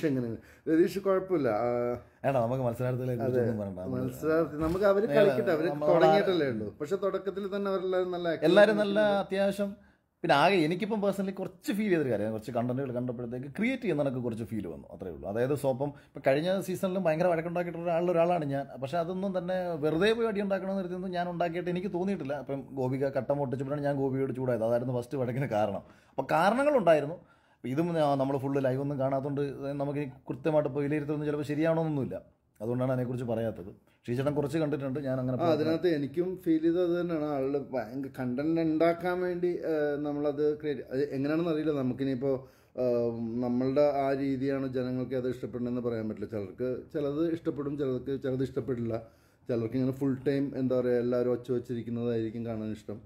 രതീഷ് എങ്ങനെയാണ് രതീഷ് കുഴപ്പമില്ല ഏടാ നമുക്ക് മത്സരാർത്ഥി നമുക്ക് അവര് കളിക്കട്ടെ അവർ തുടങ്ങിയിട്ടല്ലേ ഉള്ളൂ പക്ഷെ തുടക്കത്തിൽ തന്നെ അവരെല്ലാവരും നല്ല എല്ലാവരും നല്ല അത്യാവശ്യം പിന്നെ ആകെ എനിക്കിപ്പം പേഴ്സണലി കുറച്ച് ഫീൽ ചെയ്തൊരു കാര്യം കുറച്ച് കണ്ടന്റുകൾ കണ്ടപ്പോഴത്തേക്ക് ക്രിയേറ്റ് ചെയ്യുന്നതൊക്കെ കുറച്ച് ഫീൽ വന്നു അത്രേ ഉള്ളൂ അതായത് സ്വപ്പം ഇപ്പം കഴിഞ്ഞ സീസണിലും ഭയങ്കര വഴക്കുണ്ടാക്കിയിട്ടുള്ള ഒരാളുടെ ഒരാളാണ് ഞാൻ പക്ഷെ അതൊന്നും തന്നെ വെറുതെ പോയി അടി ഉണ്ടാക്കണമെന്ന് കരുതുന്നത് ഞാൻ ഉണ്ടാക്കിയിട്ട് എനിക്ക് തോന്നിയിട്ടില്ല അപ്പം ഗോപിക കട്ടം പൊട്ടിച്ചപ്പോഴാണ് ഞാൻ ഗോപിയോട് ചൂടായത് അതായിരുന്നു ഫസ്റ്റ് വഴക്കിന് കാരണം അപ്പം കാരണങ്ങളുണ്ടായിരുന്നു അപ്പോൾ ഇതും നമ്മൾ ഫുള്ള് ലൈവ് ഒന്നും കാണാത്തതുകൊണ്ട് നമുക്ക് കൃത്യമായിട്ട് ഇപ്പോൾ വിലയിരുത്തുന്നത് ചിലപ്പോൾ ശരിയാണോന്നൊന്നുമില്ല അതുകൊണ്ടാണ് അതിനെക്കുറിച്ച് പറയാത്തത് ശ്രീചേട്ടൻ കുറച്ച് കണ്ടിട്ടുണ്ട് ഞാൻ അങ്ങനെ അതിനകത്ത് എനിക്കും ഫീൽ ചെയ്തത് തന്നെയാണ് ആളുടെ ഭയങ്കര കണ്ടന്റ് ഉണ്ടാക്കാൻ വേണ്ടി നമ്മളത് ക്രിയേറ്റ് എങ്ങനെയാണെന്ന് അറിയില്ല നമുക്കിനിയിപ്പോൾ നമ്മളുടെ ആ രീതിയാണ് ജനങ്ങൾക്ക് അത് ഇഷ്ടപ്പെടണമെന്ന് പറയാൻ പറ്റില്ല ചിലർക്ക് ചിലത് ഇഷ്ടപ്പെടും ചിലർക്ക് ചിലത് ഇഷ്ടപ്പെടില്ല ചിലർക്ക് ഇങ്ങനെ ഫുൾ ടൈം എന്താ പറയുക എല്ലാവരും ഒച്ച വെച്ചിരിക്കുന്നതായിരിക്കും കാണാൻ ഇഷ്ടം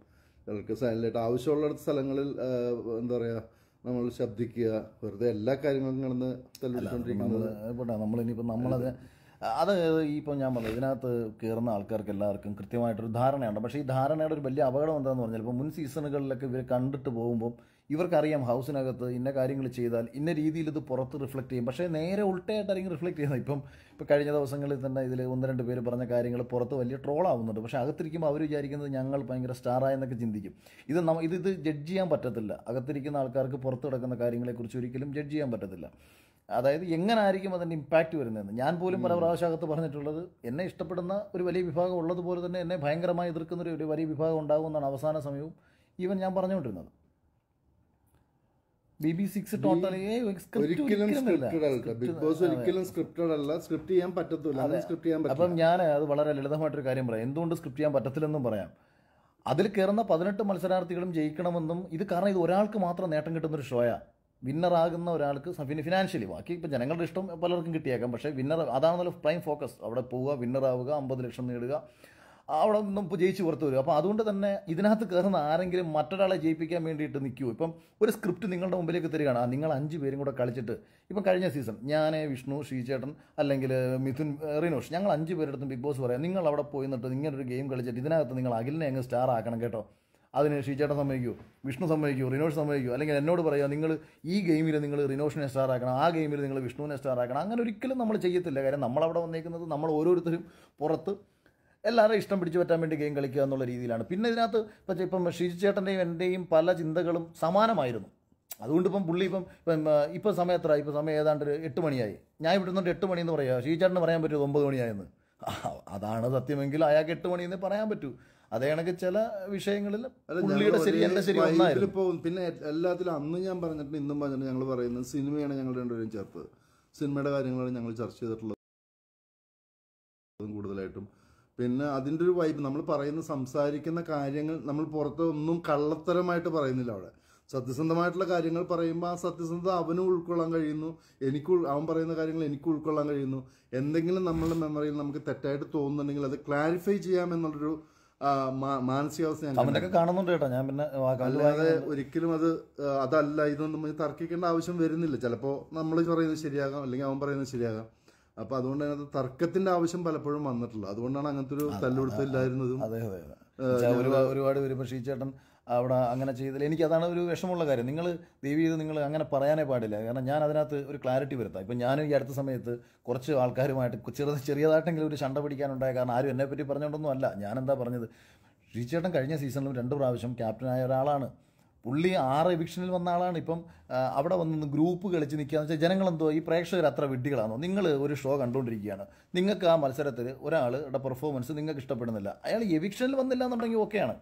ചിലർക്ക് സൈലൻ്റ് ആവശ്യമുള്ള സ്ഥലങ്ങളിൽ എന്താ പറയുക നമ്മൾ ശബ്ദിക്കുക വെറുതെ എല്ലാ കാര്യങ്ങളും കിടന്ന് തല്ലിക്കൊണ്ടിരിക്കുന്നത് നമ്മളിനിയിപ്പോൾ നമ്മളത് അത് ഇപ്പോൾ ഞാൻ പറഞ്ഞു ഇതിനകത്ത് കയറുന്ന ആൾക്കാർക്ക് എല്ലാവർക്കും കൃത്യമായിട്ടൊരു ധാരണയുണ്ട് പക്ഷേ ഈ ധാരണയുടെ ഒരു വലിയ അപകടം എന്താണെന്ന് പറഞ്ഞാൽ ഇപ്പോൾ മുൻ സീസണുകളിലൊക്കെ ഇവർ കണ്ടിട്ട് പോകുമ്പോൾ ഇവർക്കറിയാം ഹൗസിനകത്ത് ഇന്ന കാര്യങ്ങൾ ചെയ്താൽ ഇന്ന രീതിയിൽ ഇത് പുറത്ത് റിഫ്ലക്റ്റ് ചെയ്യും പക്ഷേ നേരെ ഉൾട്ടയായിട്ടായിരിക്കും റിഫ്ലക്റ്റ് ചെയ്യുന്നത് ഇപ്പം ഇപ്പോൾ കഴിഞ്ഞ ദിവസങ്ങളിൽ തന്നെ ഇതിൽ ഒന്ന് രണ്ട് പേര് പറഞ്ഞ കാര്യങ്ങൾ പുറത്ത് വലിയ ട്രോൾ ആവുന്നുണ്ട് പക്ഷേ അകത്തിരിക്കുമ്പോൾ അവർ വിചാരിക്കുന്നത് ഞങ്ങൾ ഭയങ്കര സ്റ്റാറായെന്നൊക്കെ ചിന്തിക്കും ഇത് നമ്മ ഇത് ഇത് ജഡ്ജ് ചെയ്യാൻ പറ്റത്തില്ല അകത്തിരിക്കുന്ന ആൾക്കാർക്ക് പുറത്ത് കിടക്കുന്ന കാര്യങ്ങളെക്കുറിച്ച് ഒരിക്കലും ജഡ്ജ് ചെയ്യാൻ പറ്റത്തില്ല അതായത് എങ്ങനായിരിക്കും അതിൻ്റെ ഇമ്പാക്റ്റ് വരുന്നതെന്ന് ഞാൻ പോലും പല പ്രാവശ്യകത്ത് പറഞ്ഞിട്ടുള്ളത് എന്നെ ഇഷ്ടപ്പെടുന്ന ഒരു വലിയ വിഭാഗം ഉള്ളതുപോലെ തന്നെ എന്നെ ഭയങ്കരമായി എതിർക്കുന്ന ഒരു വലിയ വിഭാഗം ഉണ്ടാകുമെന്നാണ് അവസാന സമയവും ഈവൻ ഞാൻ പറഞ്ഞുകൊണ്ടിരുന്നത് അപ്പം ഞാൻ അത് വളരെ ലളിതമായിട്ടൊരു കാര്യം പറയാം എന്തുകൊണ്ട് സ്ക്രിപ്റ്റ് ചെയ്യാൻ പറ്റത്തില്ലെന്നും പറയാം അതിൽ കയറുന്ന പതിനെട്ട് മത്സരാർത്ഥികളും ജയിക്കണമെന്നും ഇത് കാരണം ഇത് ഒരാൾക്ക് മാത്രം നേട്ടം കിട്ടുന്ന ഒരു ഷോയാണ് വിന്നറാകുന്ന ഒരാൾക്ക് ഫിനാൻഷ്യലി ബാക്കി ഇപ്പോൾ ജനങ്ങളുടെ ഇഷ്ടം പലർക്കും കിട്ടിയേക്കാം പക്ഷേ വിന്നർ അതാണെന്നുള്ള പ്രൈം ഫോക്കസ് അവിടെ പോവുക വിന്നറാവുക അമ്പത് ലക്ഷം നേടുക അവിടെ നിന്നും ജയിച്ചു പുറത്ത് വരും അപ്പോൾ അതുകൊണ്ട് തന്നെ ഇതിനകത്ത് കയറുന്ന ആരെങ്കിലും മറ്റൊരാളെ ജയിപ്പിക്കാൻ വേണ്ടിയിട്ട് നിൽക്കൂ ഇപ്പം ഒരു സ്ക്രിപ്റ്റ് നിങ്ങളുടെ മുമ്പിലേക്ക് തരികയാണ് നിങ്ങൾ അഞ്ച് പേരും കൂടെ കളിച്ചിട്ട് ഇപ്പം കഴിഞ്ഞ സീസൺ ഞാൻ വിഷ്ണു ശ്രീചേട്ടൻ അല്ലെങ്കിൽ മിഥുൻ റിനോഷ് ഞങ്ങൾ അഞ്ച് അടുത്തും ബിഗ് ബോസ് പറയാം നിങ്ങൾ അവിടെ പോയി നിന്നിട്ട് നിങ്ങളൊരു ഗെയിം കളിച്ചിട്ട് ഇതിനകത്ത് നിങ്ങൾ അഖിലിനെ അങ്ങ് സ്റ്റാർ ആക്കണം കേട്ടോ അതിന് ഷീചേട്ടൻ സമ്മതിക്കൂ വിഷ്ണു സമ്മതിക്കൂ റിനോഷ് സമ്മതിക്കൂ അല്ലെങ്കിൽ എന്നോട് പറയുക നിങ്ങൾ ഈ ഗെയിമിൽ നിങ്ങൾ റിനോഷിനെ സ്റ്റാറാക്കണം ആ ഗെയിമിൽ നിങ്ങൾ വിഷ്ണുവിനെ സ്റ്റാറാക്കണം അങ്ങനെ ഒരിക്കലും നമ്മൾ ചെയ്യത്തില്ല കാര്യം നമ്മളവിടെ വന്നേക്കുന്നത് നമ്മൾ ഓരോരുത്തരും പുറത്ത് എല്ലാവരും ഇഷ്ടം പിടിച്ചു പറ്റാൻ വേണ്ടി ഗെയിം കളിക്കുക എന്നുള്ള രീതിയിലാണ് പിന്നെ ഇതിനകത്ത് ഇപ്പം ഇപ്പം ഷീചേട്ടൻ്റെയും എൻ്റെയും പല ചിന്തകളും സമാനമായിരുന്നു അതുകൊണ്ട് ഇപ്പം പുള്ളി ഇപ്പം ഇപ്പം ഇപ്പം സമയം എത്ര ഇപ്പം സമയം ഏതാണ്ട് എട്ട് മണിയായി ഞാൻ ഇവിടെ നിന്നിട്ട് എട്ട് മണിയെന്ന് പറയാം ഷീചേട്ടന് പറയാൻ പറ്റുമോ ഒമ്പത് മണിയായെന്ന് അതാണ് സത്യമെങ്കിൽ അയാൾക്ക് എട്ട് മണിയെന്ന് പറയാൻ പറ്റൂ അതേ കണക്ക് ചില വിഷയങ്ങളിൽ പുള്ളിയുടെ ശരി ശരി പിന്നെ എല്ലാത്തിലും അന്ന് ഞാൻ പറഞ്ഞിട്ട് ഇന്നും പറഞ്ഞിട്ട് ഞങ്ങൾ പറയുന്നത് സിനിമയാണ് ഞങ്ങൾ രണ്ടുപേരും ചേർത്ത് സിനിമയുടെ കാര്യങ്ങളാണ് ഞങ്ങൾ ചർച്ച ചെയ്തിട്ടുള്ളത് കൂടുതലായിട്ടും പിന്നെ അതിൻ്റെ ഒരു വൈബ് നമ്മൾ പറയുന്ന സംസാരിക്കുന്ന കാര്യങ്ങൾ നമ്മൾ പുറത്ത് ഒന്നും കള്ളത്തരമായിട്ട് പറയുന്നില്ല അവിടെ സത്യസന്ധമായിട്ടുള്ള കാര്യങ്ങൾ പറയുമ്പോൾ ആ സത്യസന്ധത അവനും ഉൾക്കൊള്ളാൻ കഴിയുന്നു എനിക്ക് അവൻ പറയുന്ന കാര്യങ്ങൾ എനിക്ക് ഉൾക്കൊള്ളാൻ കഴിയുന്നു എന്തെങ്കിലും നമ്മളുടെ മെമ്മറിയിൽ നമുക്ക് തെറ്റായിട്ട് തോന്നുന്നുണ്ടെങ്കിൽ അത് ക്ലാരിഫൈ ചെയ്യാമെന്നുള്ളൊരു മാനസികാവസ്ഥ ഞാൻ പിന്നെ അല്ലാതെ ഒരിക്കലും അത് അതല്ല ഇതൊന്നും തർക്കിക്കേണ്ട ആവശ്യം വരുന്നില്ല ചിലപ്പോ നമ്മൾ പറയുന്നത് ശരിയാകാം അല്ലെങ്കിൽ അവൻ പറയുന്നത് ശരിയാകാം അപ്പൊ അതുകൊണ്ട് അതിനകത്ത് തർക്കത്തിന്റെ ആവശ്യം പലപ്പോഴും വന്നിട്ടുള്ളൂ അതുകൊണ്ടാണ് അങ്ങനത്തെ ഒരു തല്ലുകൊടുത്തില്ലായിരുന്നതും ഒരുപാട് ഒരുപക്ഷേ ഈ ചേട്ടൻ അവിടെ അങ്ങനെ എനിക്ക് എനിക്കതാണ് ഒരു വിഷമമുള്ള കാര്യം നിങ്ങൾ ദൈവം ചെയ്ത് നിങ്ങൾ അങ്ങനെ പറയാനേ പാടില്ല കാരണം ഞാൻ അതിനകത്ത് ഒരു ക്ലാരിറ്റി വരുത്താം ഇപ്പം ഞാനും ഈ അടുത്ത സമയത്ത് കുറച്ച് ആൾക്കാരുമായിട്ട് ചെറുത് ചെറിയതായിട്ടെങ്കിലും ഒരു ചണ്ട പിടിക്കാനുണ്ടായ കാരണം ആരും എന്നെപ്പറ്റി പറഞ്ഞുകൊണ്ടൊന്നും അല്ല ഞാനെന്താ പറഞ്ഞത് ശ്രീചേട്ടൻ കഴിഞ്ഞ സീസണിലും രണ്ട് പ്രാവശ്യം ക്യാപ്റ്റനായ ഒരാളാണ് പുള്ളി ആറ് എവിക്ഷനിൽ വന്ന ആളാണ് ഇപ്പം അവിടെ വന്ന് ഗ്രൂപ്പ് കളിച്ച് നിൽക്കുകയെന്ന് വെച്ചാൽ ജനങ്ങളെന്തോ ഈ പ്രേക്ഷകർ അത്ര വിഡ്ഢികളാണോ നിങ്ങൾ ഒരു ഷോ കണ്ടുകൊണ്ടിരിക്കുകയാണ് നിങ്ങൾക്ക് ആ മത്സരത്തിൽ ഒരാളുടെ പെർഫോമൻസ് നിങ്ങൾക്ക് ഇഷ്ടപ്പെടുന്നില്ല അയാൾ എവിക്ഷനിൽ വന്നില്ല എന്നുണ്ടെങ്കിൽ ഓക്കെയാണ്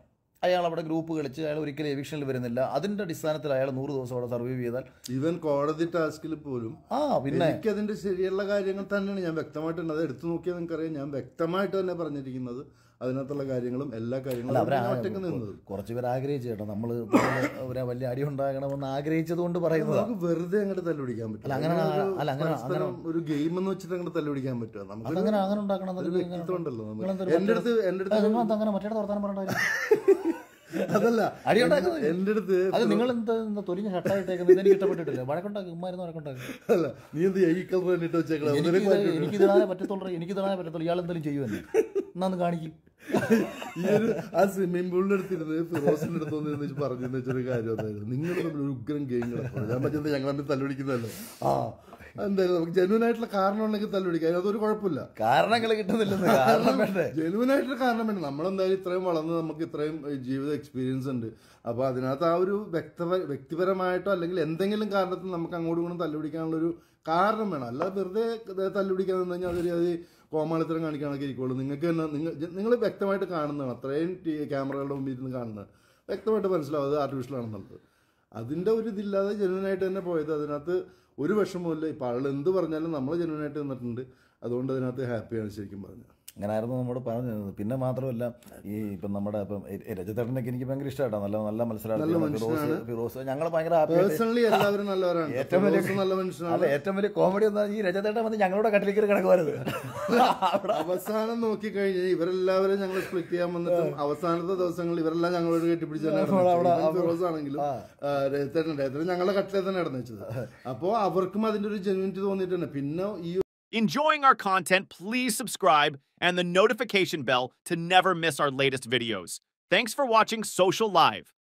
അയാൾ അവിടെ ഗ്രൂപ്പ് കളിച്ച് അയാൾ ഒരിക്കലും എവിക്ഷനിൽ വരുന്നില്ല അതിന്റെ അടിസ്ഥാനത്തിൽ അയാൾ നൂറ് ദിവസം അവിടെ സർവൈവ് ചെയ്താൽ ഇവൻ കോടതി ടാസ്കിൽ പോലും ആ പിന്നെ എനിക്ക് അതിന്റെ ശരിയുള്ള കാര്യങ്ങൾ തന്നെയാണ് ഞാൻ വ്യക്തമായിട്ട് അത് എടുത്തു നോക്കിയാൽ നിങ്ങൾക്കറിയാം ഞാൻ വ്യക്തമായിട്ട് തന്നെ പറഞ്ഞിരിക്കുന്നത് അതിനകത്തുള്ള കാര്യങ്ങളും എല്ലാ കാര്യങ്ങളും കുറച്ച് പേര് ആഗ്രഹിച്ചു കേട്ടോ നമ്മൾ വലിയ അടി ഉണ്ടാകണമെന്ന് ആഗ്രഹിച്ചത് കൊണ്ട് പറയുന്നത് നമുക്ക് വെറുതെ അങ്ങോട്ട് തല്ലുപിടിക്കാൻ പറ്റില്ല അങ്ങനെ അല്ല അങ്ങനെ ഒരു ഗെയിം എന്ന് വെച്ചിട്ട് അങ്ങോട്ട് തല്ലുപിടിക്കാൻ പറ്റുമോ നമുക്ക് അങ്ങനെ അങ്ങനെ ഉണ്ടാക്കണം വ്യക്തിത്വം ഉണ്ടല്ലോ എന്റെ അടുത്ത് എന്റെ അടുത്ത് അങ്ങനെ മറ്റേ വർത്താനം പറഞ്ഞിട്ടില്ല അതല്ല എന്റെ അടുത്ത് അത് നിങ്ങൾ എന്താ തൊലിഞ്ഞ ഷട്ടായിട്ടേക്കുന്നത് എനിക്ക് ഇഷ്ടപ്പെട്ടിട്ടില്ല വഴക്കുണ്ടാക്കും ഉമ്മായിരുന്നു വഴക്കുണ്ടാക്കും അല്ല നീ എന്ത് ഈ കളർ എന്നിട്ട് ഇട്ട് വെച്ചേക്കണം എനിക്ക് ഇതാണെ പറ്റത്തുള്ളൂ എനിക്ക് ഇതാണെ പറ്റത്തുള്ളൂ ഇയാൾ എന്തെങ്കിലും ചെയ്യുമെന്ന് എന്നാന്ന് കാണിക്കും ഈയൊരു ആ സ്വിമ്മിംഗ് പൂളിന്റെ അടുത്തിരുന്ന് ഫിറോസിന്റെ അടുത്ത് വന്നിരുന്ന് പറഞ്ഞു വെച്ചൊരു കാര്യം വന്നായിരുന്നു നിങ്ങൾ തമ്മിൽ ഉഗ്രം ഗെയിം കിടക്കുന്നത് ഞാൻ പറ്റുന്നത് ഞങ്ങൾ തമ്മിൽ തല്ലുപിടിക്കുന്നതല്ലേ ആ എന്തായാലും നമുക്ക് ജെന്വൻ ആയിട്ടുള്ള കാരണം ഉണ്ടെങ്കിൽ തല്ലുപിടിക്കാം അതിനകത്തൊരു കുഴപ്പമില്ല കാരണങ്ങൾ കിട്ടുന്നില്ലെന്ന് കാരണം വേണ്ടേ ജെന്വൻ ആയിട്ടുള്ള കാരണം വേണ്ട നമ്മളെന്തായാലും ഇത്രയും വളർന്ന് നമുക്ക് ഇത്രയും ജീവിത എക്സ്പീരിയൻസ് ഉണ്ട് അപ്പോൾ അതിനകത്ത് ആ ഒരു വ്യക്തപര വ്യക്തിപരമായിട്ടോ അല്ലെങ്കിൽ എന്തെങ്കിലും കാരണത്തിൽ നമുക്ക് അങ്ങോട്ട് അങ്ങോട്ടും ഇങ്ങോട്ടും ഒരു കാരണം വേണം അല്ല വെറുതെ തല്ലുപിടിക്കാൻ നിന്ന് കഴിഞ്ഞാൽ അതൊരു അത് കോമാളിത്തരം കാണിക്കാനൊക്കെ ഇരിക്കുള്ളൂ നിങ്ങൾക്ക് തന്നെ നിങ്ങൾ നിങ്ങൾ വ്യക്തമായിട്ട് കാണുന്നതാണ് അത്രയും ക്യാമറകളുടെ മുമ്പിൽ നിന്ന് കാണുന്നത് വ്യക്തമായിട്ട് മനസ്സിലാവും അത് ആർട്ടിഫിഷ്യൽ ആണെന്നുള്ളത് അതിൻ്റെ ഒരു ഇതില്ലാതെ ജനുവനായിട്ട് തന്നെ പോയത് അതിനകത്ത് ഒരു വിഷമമില്ല ഇപ്പോൾ ആൾ എന്ത് പറഞ്ഞാലും നമ്മൾ ജനുവനായിട്ട് നിന്നിട്ടുണ്ട് അതുകൊണ്ട് അതിനകത്ത് ഹാപ്പിയാണ് ശരിക്കും പറഞ്ഞത് അങ്ങനായിരുന്നു നമ്മൾ പറഞ്ഞിരുന്നത് പിന്നെ മാത്രമല്ല ഈ ഇപ്പം നമ്മുടെ ഇപ്പം രജതേട്ടനൊക്കെ എനിക്ക് ഭയങ്കര ഇഷ്ടമായിട്ടോ നല്ല നല്ല മത്സരമാണ് ഞങ്ങൾ ഭയങ്കര ഏറ്റവും വലിയ നല്ല മനുഷ്യനാണ് ഏറ്റവും വലിയ കോമഡി എന്താ ഈ രജതേട്ടൻ വന്ന് ഞങ്ങളുടെ കട്ടിലേക്ക് കിടക്കുവരുത് അവസാനം നോക്കി കഴിഞ്ഞാൽ ഇവരെല്ലാവരും ഞങ്ങൾ സ്പ്ലിറ്റ് ചെയ്യാൻ വന്നിട്ടും അവസാനത്തെ ദിവസങ്ങൾ ഇവരെല്ലാം ഞങ്ങളോട് കെട്ടിപ്പിടിച്ചാണ് ഫിറോസ് ആണെങ്കിലും രജതേട്ടൻ രജതേട്ടൻ ഞങ്ങളുടെ കട്ടിലേ തന്നെ ഇടന്നു വെച്ചത് അപ്പോ അവർക്കും അതിന്റെ ഒരു ജെന്യൂനിറ്റി തോന്നിയിട്ടുണ്ട് പിന്നെ ഈ enjoying our content, please subscribe and the notification bell to never miss our latest videos. Thanks for watching Social Live.